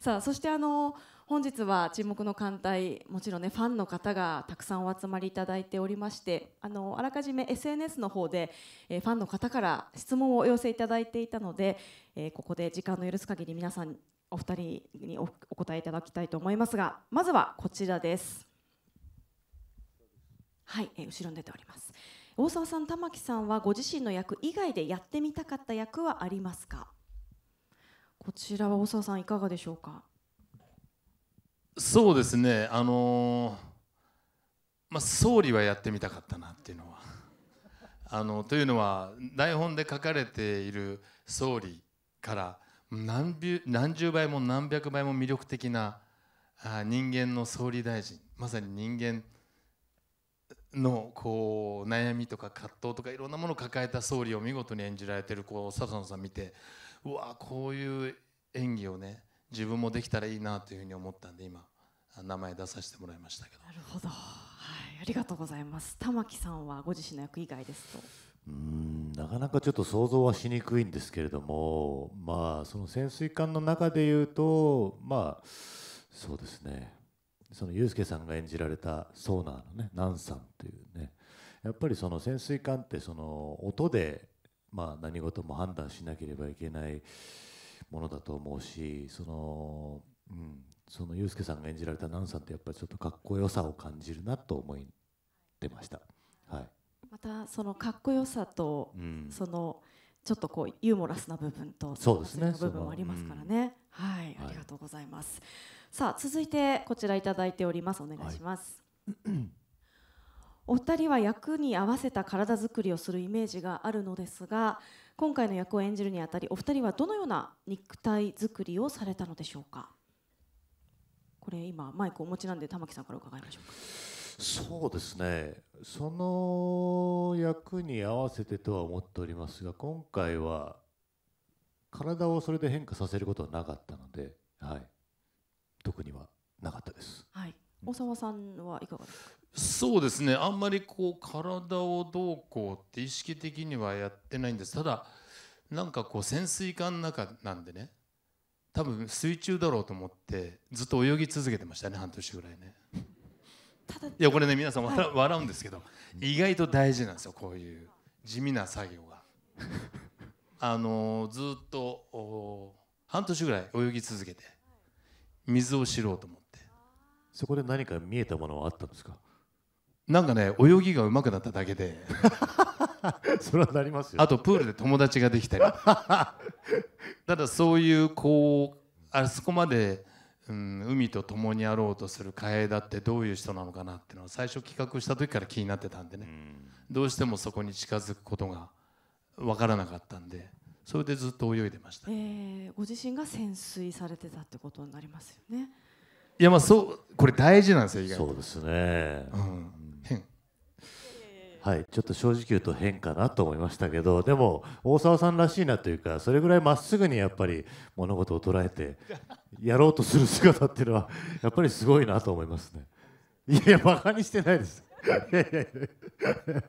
さあそしてあの本日は「沈黙の艦隊」もちろんねファンの方がたくさんお集まりいただいておりましてあのあらかじめ SNS の方で、えファンの方から質問をお寄せいただいていたので、えここで時間の許す限り皆さんお二人にお答えいただきたいと思いますがまずはこちらです。はい、え後ろに出ております。大沢さん、玉木さんはご自身の役以外でやってみたかった役はありますか。こちらは大沢さんいかがでしょうかそうですねあのまあ、総理はやってみたかったなっていうのは。あのというのは台本で書かれている総理から何何十倍も何百倍も魅力的な人間の総理大臣まさに人間のこう悩みとか葛藤とかいろんなものを抱えた総理を見事に演じられてるこう佐藤さん見てうわこういう演技をね自分もできたらいいなというふうに思ったんで今名前出させてもらいましたけどなるほど、はい、ありがとうございます玉木さんはご自身の役以外ですとうんなかなかちょっと想像はしにくいんですけれどもまあその潜水艦の中でいうとまあそうですねそのユースケさんが演じられたソーナーのねナンさんというねやっぱりその潜水艦ってその音でまあ、何事も判断しなければいけないものだと思うしその、うん、そのユースケさんが演じられたナンさんってやっぱりちょっとかっこよさを感じるなと思ってました。はいまたそのかっこよさと、うん、そのちょっとこうユーモラスな部分とそうですね部分もありますからね、うん、はい、ありがとうございます、はい、さあ続いてこちらいただいておりますお願いします、はいお二人は役に合わせた体作りをするイメージがあるのですが今回の役を演じるにあたりお二人はどのような肉体作りをされたのでしょうかこれ今マイクお持ちなんで玉木さんから伺いましょうかそうですねその役に合わせてとは思っておりますが今回は体をそれで変化させることはなかったので、はい、特にはなかったです、はい、大沢さんはいかがですかそうですねあんまりこう体をどうこうって意識的にはやってないんですただなんかこう潜水艦の中なんでね多分水中だろうと思ってずっと泳ぎ続けてましたね半年ぐらいねいやこれね皆さん笑,、はい、笑うんですけど意外と大事なんですよこういう地味な作業があのずっと半年ぐらい泳ぎ続けて水を知ろうと思ってそこで何か見えたものはあったんですかなんかね泳ぎが上手くなっただけで それはなりますよあとプールで友達ができたり ただそういうこうあそこまで、うん、海と共にあろうとする楓だってどういう人なのかなっていうのは最初企画した時から気になってたんでね、どうしてもそこに近づくことが分からなかったんでそれでずっと泳いでました、えー、ご自身が潜水されてたってことになりますよねいやまあそうこれ大事なんですよ意外とそうですね、うんはい、ちょっと正直言うと変かなと思いましたけどでも大沢さんらしいなというかそれぐらいまっすぐにやっぱり物事を捉えてやろうとする姿っていうのはやっぱりすごいなと思いますね。いやいやバカにしてないです。